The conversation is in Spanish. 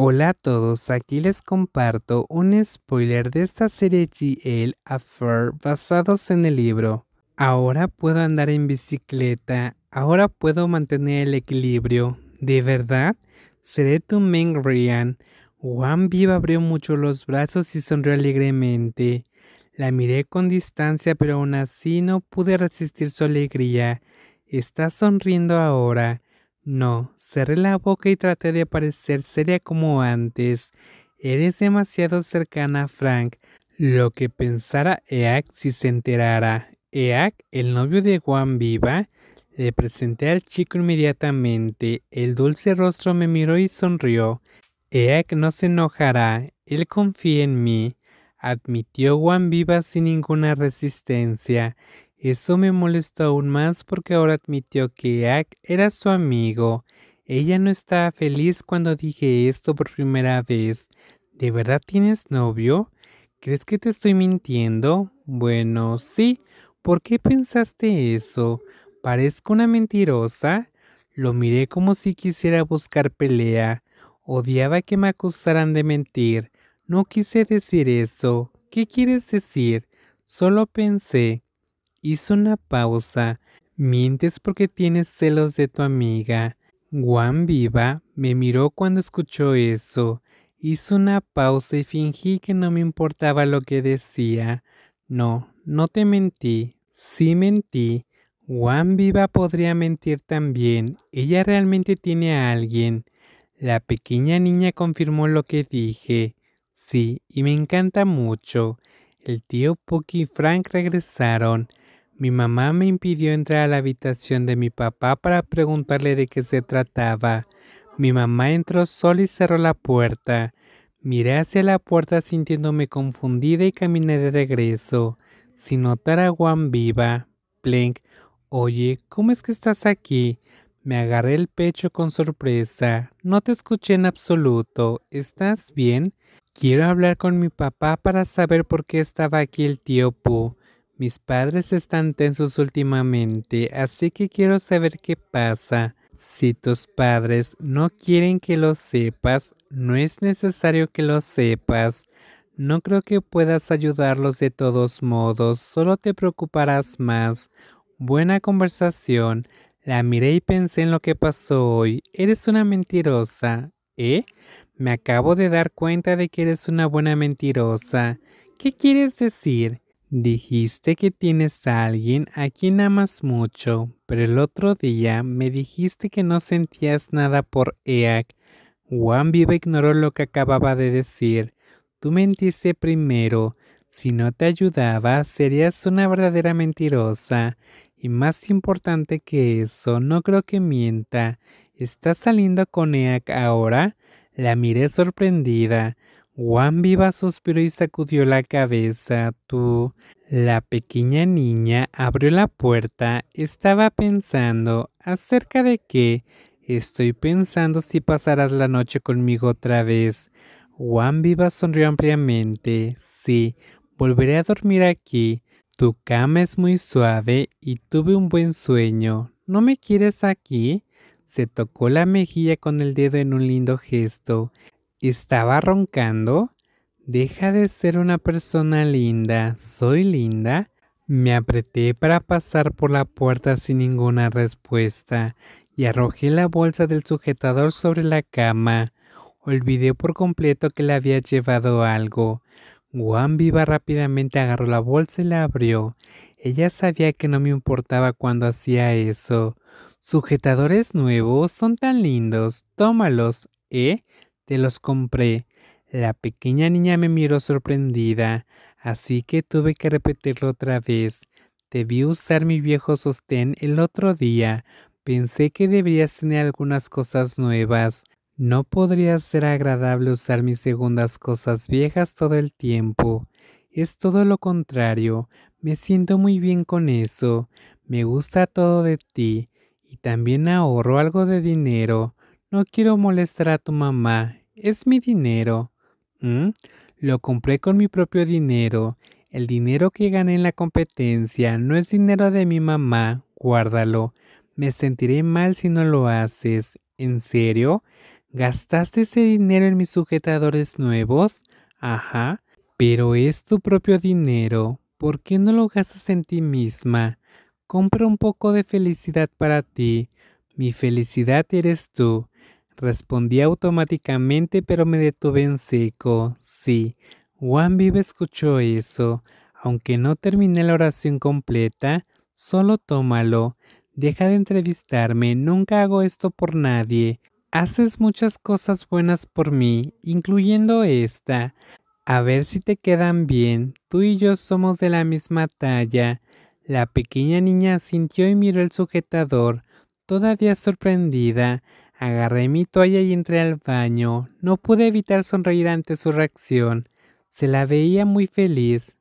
Hola a todos, aquí les comparto un spoiler de esta serie GL Affair basados en el libro. Ahora puedo andar en bicicleta, ahora puedo mantener el equilibrio. De verdad, seré tu main Ryan. Juan Viva abrió mucho los brazos y sonrió alegremente. La miré con distancia, pero aún así no pude resistir su alegría. Está sonriendo ahora. No, cerré la boca y traté de parecer seria como antes. Eres demasiado cercana, a Frank. Lo que pensara Eak si se enterara. Eak, el novio de Juan Viva, le presenté al chico inmediatamente. El dulce rostro me miró y sonrió. Eak no se enojará. Él confía en mí. Admitió Juan Viva sin ninguna resistencia. Eso me molestó aún más porque ahora admitió que Ak era su amigo. Ella no estaba feliz cuando dije esto por primera vez. ¿De verdad tienes novio? ¿Crees que te estoy mintiendo? Bueno, sí. ¿Por qué pensaste eso? ¿Parezco una mentirosa? Lo miré como si quisiera buscar pelea. Odiaba que me acusaran de mentir. No quise decir eso. ¿Qué quieres decir? Solo pensé. Hizo una pausa. Mientes porque tienes celos de tu amiga. Juan Viva me miró cuando escuchó eso. Hizo una pausa y fingí que no me importaba lo que decía. No, no te mentí. Sí mentí. Juan Viva podría mentir también. Ella realmente tiene a alguien. La pequeña niña confirmó lo que dije. Sí, y me encanta mucho. El tío Puck y Frank regresaron. Mi mamá me impidió entrar a la habitación de mi papá para preguntarle de qué se trataba. Mi mamá entró sola y cerró la puerta. Miré hacia la puerta sintiéndome confundida y caminé de regreso, sin notar a Juan viva. Blank, oye, ¿cómo es que estás aquí? Me agarré el pecho con sorpresa. No te escuché en absoluto. ¿Estás bien? Quiero hablar con mi papá para saber por qué estaba aquí el tío Pooh. Mis padres están tensos últimamente, así que quiero saber qué pasa. Si tus padres no quieren que lo sepas, no es necesario que lo sepas. No creo que puedas ayudarlos de todos modos, solo te preocuparás más. Buena conversación. La miré y pensé en lo que pasó hoy. Eres una mentirosa. ¿Eh? Me acabo de dar cuenta de que eres una buena mentirosa. ¿Qué quieres decir? Dijiste que tienes a alguien a quien amas mucho, pero el otro día me dijiste que no sentías nada por Eak». Juan Viva ignoró lo que acababa de decir. Tú mentiste primero. Si no te ayudaba, serías una verdadera mentirosa. Y más importante que eso, no creo que mienta. ¿Estás saliendo con Eak ahora? La miré sorprendida. Juan Viva suspiró y sacudió la cabeza. Tú. La pequeña niña abrió la puerta. Estaba pensando acerca de qué. Estoy pensando si pasarás la noche conmigo otra vez. Juan Viva sonrió ampliamente. Sí, volveré a dormir aquí. Tu cama es muy suave y tuve un buen sueño. ¿No me quieres aquí? Se tocó la mejilla con el dedo en un lindo gesto estaba roncando. Deja de ser una persona linda, soy linda. Me apreté para pasar por la puerta sin ninguna respuesta y arrojé la bolsa del sujetador sobre la cama. Olvidé por completo que le había llevado algo. Juan Viva rápidamente agarró la bolsa y la abrió. Ella sabía que no me importaba cuando hacía eso. Sujetadores nuevos son tan lindos. Tómalos, ¿eh? te los compré. La pequeña niña me miró sorprendida, así que tuve que repetirlo otra vez. Te vi usar mi viejo sostén el otro día. Pensé que deberías tener algunas cosas nuevas. No podría ser agradable usar mis segundas cosas viejas todo el tiempo. Es todo lo contrario. Me siento muy bien con eso. Me gusta todo de ti. Y también ahorro algo de dinero. No quiero molestar a tu mamá. Es mi dinero. Mm, lo compré con mi propio dinero. El dinero que gané en la competencia no es dinero de mi mamá. Guárdalo. Me sentiré mal si no lo haces. ¿En serio? ¿Gastaste ese dinero en mis sujetadores nuevos? Ajá. Pero es tu propio dinero. ¿Por qué no lo gastas en ti misma? Compra un poco de felicidad para ti. Mi felicidad eres tú. Respondí automáticamente, pero me detuve en seco. Sí, Juan Vive escuchó eso. Aunque no terminé la oración completa, solo tómalo. Deja de entrevistarme, nunca hago esto por nadie. Haces muchas cosas buenas por mí, incluyendo esta. A ver si te quedan bien, tú y yo somos de la misma talla. La pequeña niña sintió y miró el sujetador, todavía sorprendida. Agarré mi toalla y entré al baño. No pude evitar sonreír ante su reacción. Se la veía muy feliz.